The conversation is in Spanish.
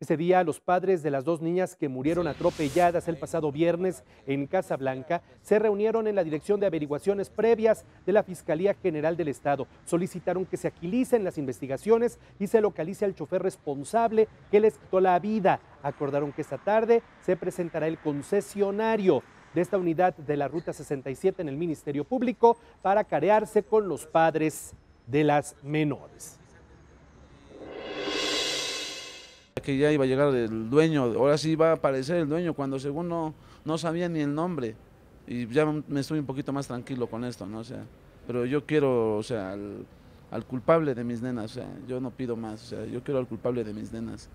Ese día, los padres de las dos niñas que murieron atropelladas el pasado viernes en Casablanca se reunieron en la Dirección de Averiguaciones Previas de la Fiscalía General del Estado. Solicitaron que se agilicen las investigaciones y se localice al chofer responsable que les quitó la vida. Acordaron que esta tarde se presentará el concesionario de esta unidad de la Ruta 67 en el Ministerio Público para carearse con los padres de las menores. que ya iba a llegar el dueño, ahora sí va a aparecer el dueño, cuando según no, sabía ni el nombre. Y ya me estoy un poquito más tranquilo con esto, ¿no? O sea, pero yo quiero, o sea, al, culpable de mis nenas, o sea, yo no pido más, o sea, yo quiero al culpable de mis nenas.